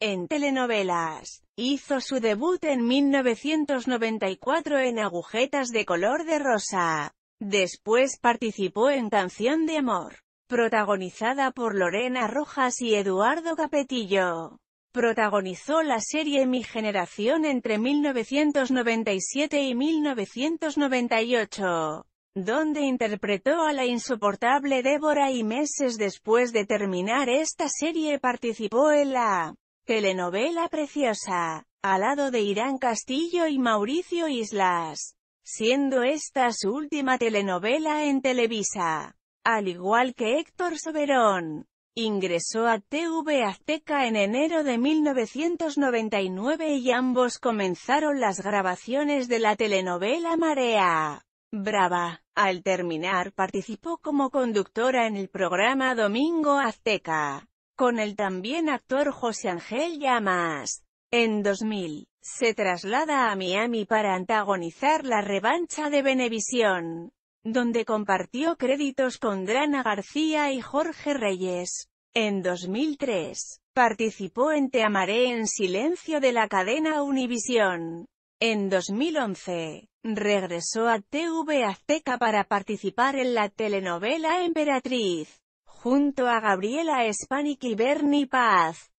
en telenovelas. Hizo su debut en 1994 en Agujetas de color de rosa. Después participó en Canción de Amor, protagonizada por Lorena Rojas y Eduardo Capetillo. Protagonizó la serie Mi Generación entre 1997 y 1998, donde interpretó a la insoportable Débora y meses después de terminar esta serie participó en la Telenovela preciosa. Al lado de Irán Castillo y Mauricio Islas. Siendo esta su última telenovela en Televisa. Al igual que Héctor Soberón. Ingresó a TV Azteca en enero de 1999 y ambos comenzaron las grabaciones de la telenovela Marea. Brava. Al terminar participó como conductora en el programa Domingo Azteca con el también actor José Ángel Llamas. En 2000, se traslada a Miami para antagonizar la revancha de Venevisión, donde compartió créditos con Drana García y Jorge Reyes. En 2003, participó en Te amaré en silencio de la cadena Univisión. En 2011, regresó a TV Azteca para participar en la telenovela Emperatriz junto a Gabriela Spanik y Bernie Paz.